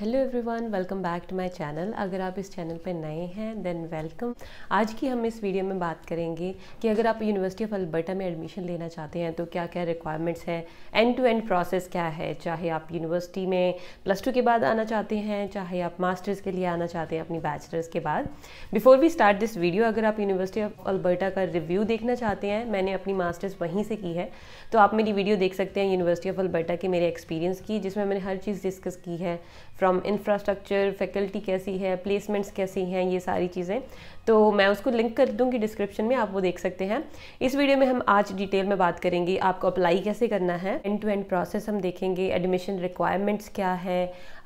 hello everyone welcome back to my channel अगर आप इस चैनल पर नए हैं देन वेलकम आज की हम इस वीडियो में बात करेंगे कि अगर आप यूनिवर्सिटी ऑफ अल्बर्टा में एडमिशन लेना चाहते हैं तो क्या क्या रिक्वायरमेंट्स हैं एंड टू एंड प्रोसेस क्या है चाहे आप यूनिवर्सिटी में प्लस टू के बाद आना चाहते हैं चाहे आप मास्टर्स के लिए आना चाहते हैं अपनी बैचलर्स के बाद before we start this video अगर आप यूनिवर्सिटी ऑफ अल्बर्टा का रिव्यू देखना चाहते हैं मैंने अपनी मास्टर्स वहीं से की है तो आप मेरी वीडियो देख सकते हैं यूनिवर्सिटी ऑफ अल्बर्टा के मेरे एक्सपीरियंस की जिसमें मैंने हर चीज़ डिस्कस की है फ्रॉम फ्रॉम इंफ्रास्ट्रक्चर फैकल्टी कैसी है प्लेसमेंट्स कैसी हैं ये सारी चीज़ें तो मैं उसको लिंक कर दूंगी डिस्क्रिप्शन में आप वो देख सकते हैं इस वीडियो में हम आज डिटेल में बात करेंगे आपको अप्लाई कैसे करना है एंड टू एंड प्रोसेस हम देखेंगे एडमिशन रिक्वायरमेंट्स क्या है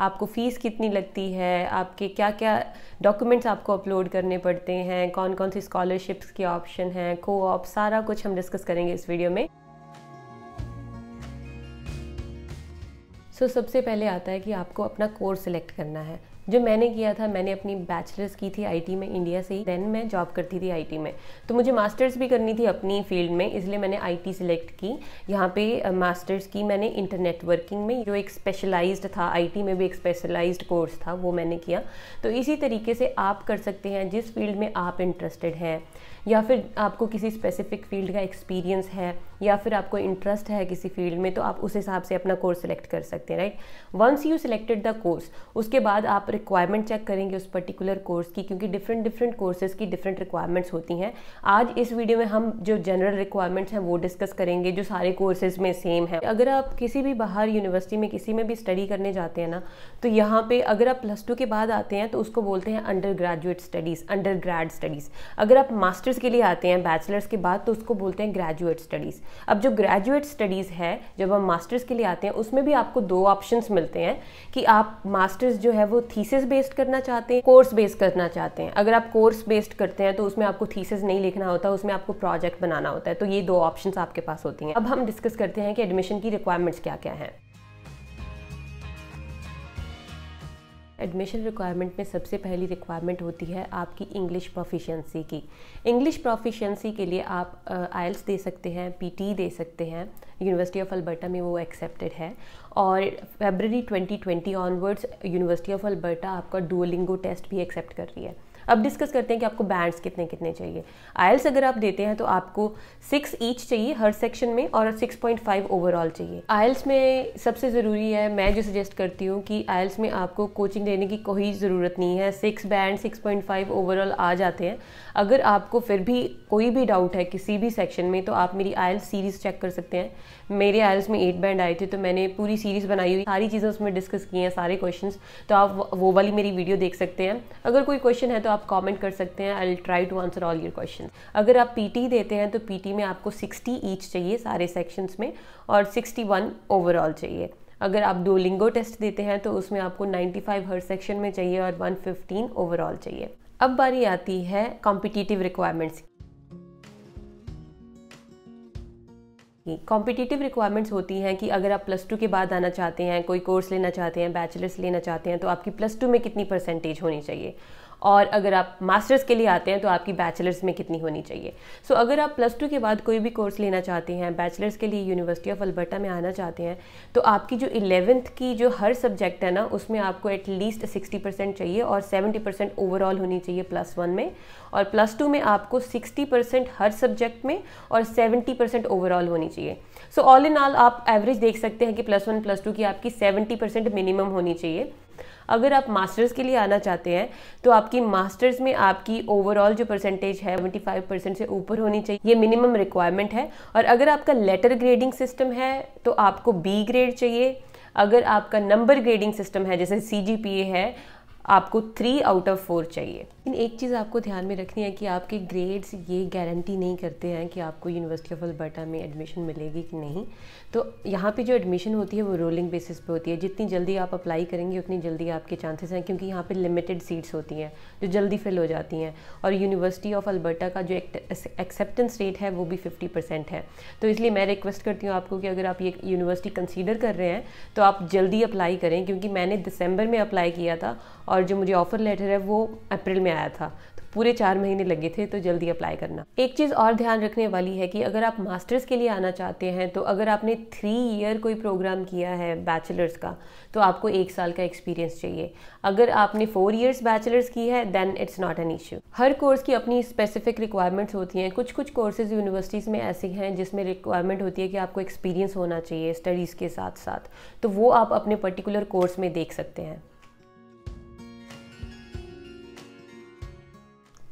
आपको फ़ीस कितनी लगती है आपके क्या क्या डॉक्यूमेंट्स आपको अपलोड करने पड़ते हैं कौन कौन सी स्कॉलरशिप्स के ऑप्शन हैं को सारा कुछ हम डिस्कस करेंगे इस वीडियो में सो so, सबसे पहले आता है कि आपको अपना कोर्स सिलेक्ट करना है जो मैंने किया था मैंने अपनी बैचलर्स की थी आईटी में इंडिया से ही देन मैं जॉब करती थी आईटी में तो मुझे मास्टर्स भी करनी थी अपनी फील्ड में इसलिए मैंने आईटी सिलेक्ट की यहाँ पे मास्टर्स की मैंने इंटरनेट वर्किंग में जो एक स्पेशलाइज्ड था आईटी में भी एक स्पेशलाइज्ड कोर्स था वो मैंने किया तो इसी तरीके से आप कर सकते हैं जिस फील्ड में आप इंटरेस्टेड हैं या फिर आपको किसी स्पेसिफिक फील्ड का एक्सपीरियंस है या फिर आपको इंटरेस्ट है किसी फील्ड में तो आप उस हिसाब से अपना कोर्स सेलेक्ट कर सकते सकते हैं right once you selected the course उसके बाद आप रिक्वायरमेंट चेक करेंगे उस पर्टिकुलर कोर्स की क्योंकि डिफरेंट डिफरेंट कोर्सेज की डिफरेंट रिक्वायरमेंट्स होती हैं आज इस वीडियो में हम जो जनरल रिक्वायरमेंट्स हैं वो डिस्कस करेंगे जो सारे कोर्सेज में सेम है अगर आप किसी भी बाहर यूनिवर्सिटी में किसी में भी स्टडी करने जाते हैं ना तो यहाँ पे अगर आप प्लस टू के बाद आते हैं तो उसको बोलते हैं under graduate studies under grad studies अगर आप मास्टर्स के लिए आते हैं बैचलर्स के बाद तो उसको बोलते हैं ग्रेजुएट स्टडीज़ अब जो ग्रेजुएट स्टडीज़ है जब हम मास्टर्स के लिए आते हैं उसमें भी आपको दो दो ऑप्शंस मिलते हैं कि आप मास्टर्स जो है वो थीसिस बेस्ड करना चाहते हैं कोर्स बेस्ड करना चाहते हैं अगर आप कोर्स बेस्ड करते हैं तो उसमें आपको थीसिस नहीं लिखना होता उसमें आपको प्रोजेक्ट बनाना होता है तो ये दो ऑप्शन आपके पास होती हैं अब हम डिस्कस करते हैं कि एडमिशन की रिक्वायरमेंट्स क्या क्या हैं एडमिशन रिक्वायरमेंट में सबसे पहली रिक्वायरमेंट होती है आपकी इंग्लिश प्रोफिशिएंसी की इंग्लिश प्रोफिशिएंसी के लिए आप आइल्स e दे सकते हैं पीटी e दे सकते हैं यूनिवर्सिटी ऑफ अल्बर्टा में वो एक्सेप्टेड है और February 2020 onwards university of Alberta आपका डुओलिंगो टेस्ट भी एक्सेप्ट कर रही है अब डिस्कस करते हैं कि आपको बैंड्स कितने कितने चाहिए आयल्स अगर आप देते हैं तो आपको सिक्स ईच चाहिए हर सेक्शन में और सिक्स पॉइंट फाइव ओवरऑल चाहिए आयल्स में सबसे ज़रूरी है मैं जो सजेस्ट करती हूँ कि आयल्स में आपको कोचिंग देने की कोई ज़रूरत नहीं है six band six point five overall आ जाते हैं अगर आपको फिर भी कोई भी डाउट है किसी भी सेक्शन में तो आप मेरी आयल्स सीरीज़ चेक कर सकते हैं मेरे आयल्स में एट बैंड आए थे तो मैंने पूरी सीरीज़ बनाई हुई सारी चीज़ें उसमें डिस्कस की हैं सारे क्वेश्चन तो आप वो वाली मेरी वीडियो देख सकते हैं अगर कोई क्वेश्चन है तो आप कॉमेंट कर सकते हैं I will try to answer all your question अगर आप पी देते हैं तो पी में आपको सिक्सटी ईच चाहिए सारे सेक्शंस में और सिक्सटी ओवरऑल चाहिए अगर आप दो लिंगो टेस्ट देते हैं तो उसमें आपको 95 हर सेक्शन में चाहिए और 115 ओवरऑल चाहिए अब बारी आती है कॉम्पिटिटिव रिक्वायरमेंट्स कॉम्पिटिटिव रिक्वायरमेंट्स होती हैं कि अगर आप प्लस टू के बाद आना चाहते हैं कोई कोर्स लेना चाहते हैं बैचलर्स लेना चाहते हैं तो आपकी प्लस टू में कितनी परसेंटेज होनी चाहिए और अगर आप मास्टर्स के लिए आते हैं तो आपकी बैचलर्स में कितनी होनी चाहिए सो so, अगर आप प्लस टू के बाद कोई भी कोर्स लेना चाहते हैं बैचलर्स के लिए यूनिवर्सिटी ऑफ अल्बर्टा में आना चाहते हैं तो आपकी जो इलेवेंथ की जो हर सब्जेक्ट है ना उसमें आपको एटलीस्ट सिक्सटी परसेंट चाहिए और सेवेंटी परसेंट ओवरऑल होनी चाहिए प्लस वन में और प्लस टू में आपको सिक्सटी परसेंट हर सब्जेक्ट में और सेवेंटी परसेंट ओवरऑल होनी चाहिए सो ऑल इन ऑल आप एवरेज देख सकते हैं कि प्लस वन प्लस टू की आपकी सेवेंटी परसेंट मिनिमम होनी चाहिए अगर आप मास्टर्स के लिए आना चाहते हैं तो आपकी मास्टर्स में आपकी ओवरऑल जो परसेंटेज है सेवेंटी फाइव परसेंट से ऊपर होनी चाहिए ये मिनिमम रिक्वायरमेंट है और अगर आपका लेटर ग्रेडिंग सिस्टम है तो आपको बी ग्रेड चाहिए अगर आपका नंबर ग्रेडिंग सिस्टम है जैसे सी है आपको थ्री आउट ऑफ फोर चाहिए इन एक चीज़ आपको ध्यान में रखनी है कि आपके ग्रेड्स ये गारंटी नहीं करते हैं कि आपको यूनिवर्सिटी ऑफ अल्बर्टा में एडमिशन मिलेगी कि नहीं तो यहाँ पे जो एडमिशन होती है वो रोलिंग बेसिस पे होती है जितनी जल्दी आप अप्लाई करेंगे उतनी जल्दी आपके चांसेस हैं क्योंकि यहाँ पर लिमिटेड सीट्स होती हैं जो जल्दी फिल हो जाती हैं और यूनिवर्सिटी ऑफ अल्बर्टा का जो एक्सेप्टेंस रेट है वो भी फिफ्टी है तो इसलिए मैं रिक्वेस्ट करती हूँ आपको कि अगर आप ये यूनिवर्सिटी कंसिडर कर रहे हैं तो आप जल्दी अप्लाई करें क्योंकि मैंने दिसंबर में अप्लाई किया था और जो मुझे ऑफ़र लेटर है वो अप्रैल में आया था तो पूरे चार महीने लगे थे तो जल्दी अप्लाई करना एक चीज़ और ध्यान रखने वाली है कि अगर आप मास्टर्स के लिए आना चाहते हैं तो अगर आपने थ्री ईयर कोई प्रोग्राम किया है बैचलर्स का तो आपको एक साल का एक्सपीरियंस चाहिए अगर आपने फोर ईयर्स बैचलर्स की है then it's not an issue हर कोर्स की अपनी स्पेसिफिक रिक्वायरमेंट्स होती हैं कुछ कुछ कोर्सेज यूनिवर्सिटीज़ में ऐसे हैं जिसमें रिक्वायरमेंट होती है कि आपको एक्सपीरियंस होना चाहिए स्टडीज़ के साथ साथ तो वो आप अपने पर्टिकुलर कोर्स में देख सकते हैं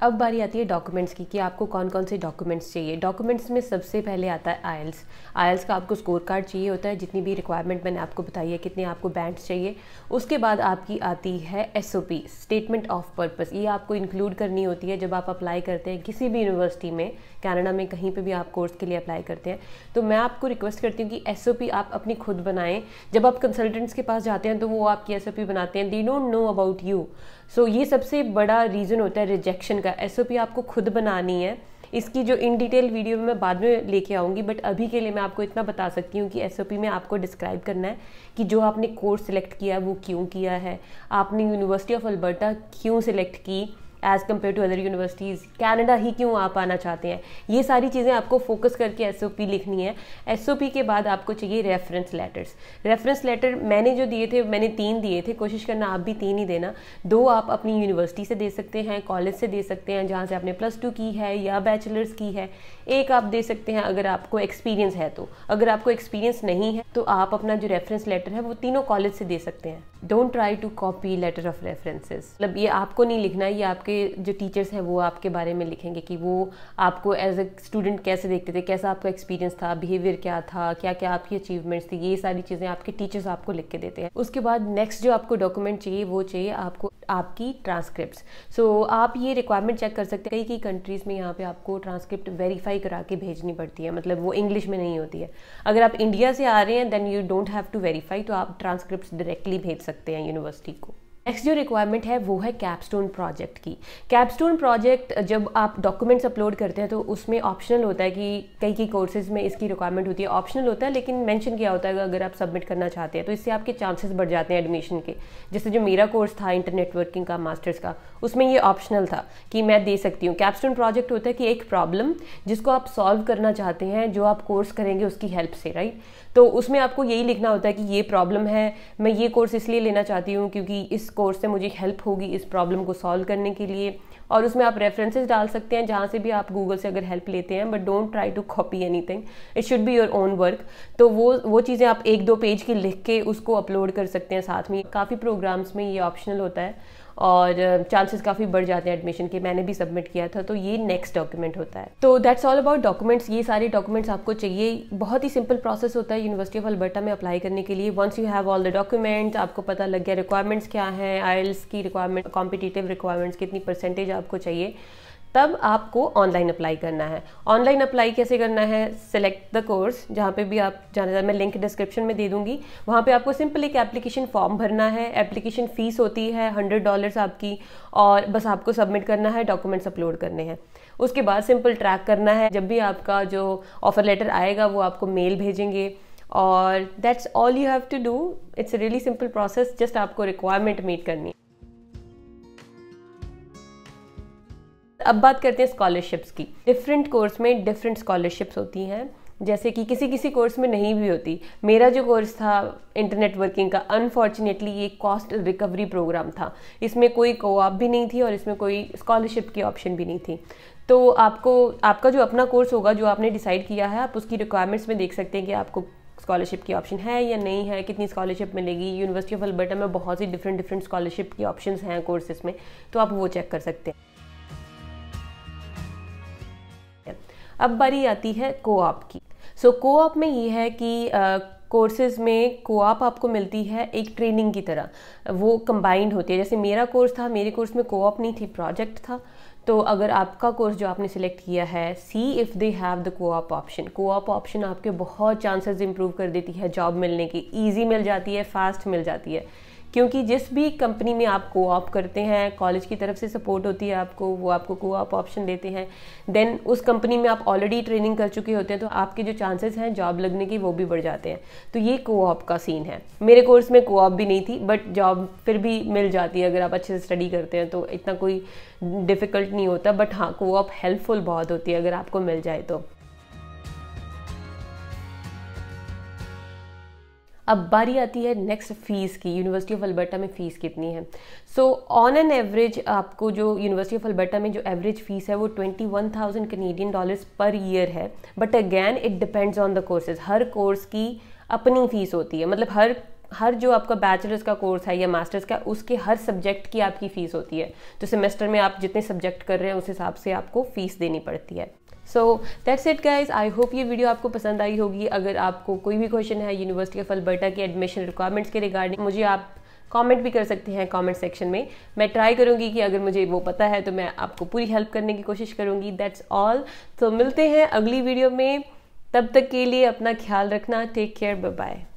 अब बारी आती है डॉक्यूमेंट्स की कि आपको कौन कौन से डॉक्यूमेंट्स चाहिए डॉक्यूमेंट्स में सबसे पहले आता है आयल्स आयल्स का आपको स्कोर कार्ड चाहिए होता है जितनी भी रिक्वायरमेंट मैंने आपको बताई है कितने आपको बैंड्स चाहिए उसके बाद आपकी आती है एस स्टेटमेंट ऑफ पर्पज़ ये आपको इंक्लूड करनी होती है जब आप अप्लाई करते हैं किसी भी यूनिवर्सिटी में कैनेडा में कहीं पर भी आप कोर्स के लिए अप्लाई करते हैं तो मैं आपको रिक्वेस्ट करती हूँ कि एस आप अपनी खुद बनाएं जब आप कंसल्टेंट्स के पास जाते हैं तो वो आपकी एस बनाते हैं they don't know about you so ये सबसे बड़ा रीज़न होता है रिजेक्शन का का एस आपको खुद बनानी है इसकी जो इन डिटेल वीडियो मैं बाद में लेके आऊँगी बट अभी के लिए मैं आपको इतना बता सकती हूँ कि एस में आपको डिस्क्राइब करना है कि जो आपने कोर्स सिलेक्ट किया है वो क्यों किया है आपने यूनिवर्सिटी ऑफ अल्बर्टा क्यों सिलेक्ट की as compared to other universities Canada ही क्यों आप आना चाहते हैं ये सारी चीज़ें आपको फोकस करके एस लिखनी है एस के बाद आपको चाहिए रेफरेंस लेटर्स रेफरेंस लेटर मैंने जो दिए थे मैंने तीन दिए थे कोशिश करना आप भी तीन ही देना दो आप अपनी यूनिवर्सिटी से दे सकते हैं कॉलेज से दे सकते हैं जहाँ से आपने प्लस टू की है या बैचलर्स की है एक आप दे सकते हैं अगर आपको एक्सपीरियंस है तो अगर आपको एक्सपीरियंस नहीं है तो आप अपना जो रेफरेंस लेटर है वो तीनों कॉलेज से दे सकते हैं don't try to copy letter of references मतलब ये आपको नहीं लिखना ये आपके आपके जो टीचर्स हैं वो आपके बारे में लिखेंगे कि वो आपको एज ए स्टूडेंट कैसे देखते थे कैसा आपका एक्सपीरियंस था बिहेवियर क्या था क्या क्या आपकी अचीवमेंट्स थी ये सारी चीज़ें आपके टीचर्स आपको लिख के देते हैं उसके बाद नेक्स्ट जो आपको डॉक्यूमेंट चाहिए वो चाहिए आपको आपकी ट्रांसक्रिप्ट सो so, आप ये रिक्वायरमेंट चेक कर सकते हैं कई कई कंट्रीज़ में यहाँ पे आपको ट्रांसक्रिप्ट वेरीफाई करा के भेजनी पड़ती है मतलब वो इंग्लिश में नहीं होती है अगर आप इंडिया से आ रहे हैं then you don't have to verify तो आप ट्रांसक्रिप्ट डायरेक्टली भेज सकते हैं यूनिवर्सिटी को नेक्स्ट जो रिक्वायरमेंट है वो है कैपस्टोन प्रोजेक्ट की कैपस्टोन प्रोजेक्ट जब आप डॉक्यूमेंट्स अपलोड करते हैं तो उसमें ऑप्शनल होता है कि कई कई कोर्सेज में इसकी रिक्वायरमेंट होती है ऑप्शनल होता है लेकिन मैंशन किया होता है अगर आप सबमिट करना चाहते हैं तो इससे आपके चांसेस बढ़ जाते हैं एडमिशन के जैसे जो मेरा कोर्स था इंटरनेटवर्किंग का मास्टर्स का उसमें ये ऑप्शनल था कि मैं दे सकती हूँ कैपस्टोन प्रोजेक्ट होता है कि एक प्रॉब्लम जिसको आप सॉल्व करना चाहते हैं जो आप कोर्स करेंगे उसकी हेल्प से राइट तो उसमें आपको यही लिखना होता है कि ये प्रॉब्लम है मैं ये कोर्स इसलिए लेना चाहती हूँ क्योंकि इस कोर्स से मुझे हेल्प होगी इस प्रॉब्लम को सॉल्व करने के लिए और उसमें आप रेफरेंसेज डाल सकते हैं जहाँ से भी आप गूगल से अगर हेल्प लेते हैं but don't try to copy anything it should be your own work तो वो वो चीज़ें आप एक दो पेज की लिख के उसको अपलोड कर सकते हैं साथ में काफ़ी प्रोग्राम्स में ये ऑप्शनल होता है और चांसेस काफ़ी बढ़ जाते हैं एडमिशन के मैंने भी सबमिट किया था तो ये नेक्स्ट डॉक्यूमेंट होता है तो दैट्स ऑल अबाउट डॉक्यूमेंट्स ये सारे डॉक्यूमेंट्स आपको चाहिए बहुत ही सिंपल प्रोसेस होता है यूनिवर्सिटी ऑफ अल्बर्टा में अप्लाई करने के लिए once you have all the documents आपको पता लग गया रिक्वायरमेंट्स क्या है आयल्स की रिक्वायरमेंट कॉम्पिटेटिव रिक्वायरमेंट्स कितनी परसेंटेज आप आपको चाहिए तब आपको ऑनलाइन अप्लाई करना है ऑनलाइन अप्लाई कैसे करना है सेलेक्ट द कोर्स जहाँ पे भी आप जाना चाहते मैं लिंक डिस्क्रिप्शन में दे दूँगी वहाँ पे आपको सिंपल एक एप्लीकेशन फॉर्म भरना है एप्लीकेशन फ़ीस होती है हंड्रेड डॉलर्स आपकी और बस आपको सबमिट करना है डॉक्यूमेंट्स अपलोड करने हैं उसके बाद सिंपल ट्रैक करना है जब भी आपका जो ऑफ़र लेटर आएगा वो आपको मेल भेजेंगे और that's all you have to do it's really simple process just आपको रिक्वायरमेंट मीट करनी है अब बात करते हैं स्कॉलरशिप्स की डिफरेंट कोर्स में डिफरेंट स्कॉलरशिप्स होती हैं जैसे कि किसी किसी कोर्स में नहीं भी होती मेरा जो कोर्स था इंटरनेट वर्किंग का अनफॉर्चुनेटली ये कॉस्ट रिकवरी प्रोग्राम था इसमें कोई कोऑप भी नहीं थी और इसमें कोई स्कॉलरशिप की ऑप्शन भी नहीं थी तो आपको आपका जो अपना कोर्स होगा जो आपने डिसाइड किया है आप उसकी रिक्वायरमेंट्स में देख सकते हैं कि आपको स्कॉलरशिप की ऑप्शन है या नहीं है कितनी स्कॉलरशिप मिलेगी यूनिवर्सिटी ऑफ अल्बर्टा में बहुत सी डिफरेंट डिफरेंट स्कॉलरशिप की ऑप्शन हैं कोर्सेज में तो आप वो चेक कर सकते हैं अब बारी आती है कोआप की सो so, कोआप में ये है कि कोर्सेज में कोआप आपको मिलती है एक ट्रेनिंग की तरह वो कंबाइंड होती है जैसे मेरा कोर्स था मेरे कोर्स में कोआप नहीं थी प्रोजेक्ट था तो अगर आपका कोर्स जो आपने सिलेक्ट किया है see if they have the co-op option co-op option आपके बहुत चांसेस इम्प्रूव कर देती है जॉब मिलने की ईजी मिल जाती है फास्ट मिल जाती है क्योंकि जिस भी कंपनी में आप को ऑप करते हैं कॉलेज की तरफ से सपोर्ट होती है आपको वो आपको को ऑप ऑप्शन देते हैं देन उस कंपनी में आप ऑलरेडी ट्रेनिंग कर चुके होते हैं तो आपके जो चांसेस हैं जॉब लगने के वो भी बढ़ जाते हैं तो ये को ऑप का सीन है मेरे कोर्स में को ऑप भी नहीं थी बट जॉब फिर भी मिल जाती है अगर आप अच्छे से स्टडी करते हैं तो इतना कोई डिफ़िकल्ट नहीं होता बट हाँ को ऑप हेल्पफुल बहुत होती है अगर आपको मिल जाए तो अब बारी आती है नेक्स्ट फ़ीस की यूनिवर्सिटी ऑफ अल्बर्टा में फ़ीस कितनी है सो ऑन एन एवरेज आपको जो यूनिवर्सिटी ऑफ अल्बर्टा में जो एवरेज फ़ीस है वो twenty one thousand Canadian dollars per year है but again it depends on the courses हर कोर्स की अपनी फ़ीस होती है मतलब हर हर जो आपका बैचलर्स का कोर्स है या मास्टर्स का उसके हर सब्जेक्ट की आपकी फ़ीस होती है तो सेमेस्टर में आप जितने सब्जेक्ट कर रहे हैं उस हिसाब से आपको फ़ीस देनी पड़ती है so that's it guys I hope ये वीडियो आपको पसंद आई होगी अगर आपको कोई भी क्वेश्चन है यूनिवर्सिटी ऑफ अल्बर्टा के एडमिशन रिक्वायरमेंट्स के रिगार्डिंग मुझे आप कमेंट भी कर सकते हैं कमेंट सेक्शन में मैं ट्राई करूंगी कि अगर मुझे वो पता है तो मैं आपको पूरी हेल्प करने की कोशिश करूंगी दैट्स ऑल तो मिलते हैं अगली वीडियो में तब तक के लिए अपना ख्याल रखना टेक केयर बाय बाय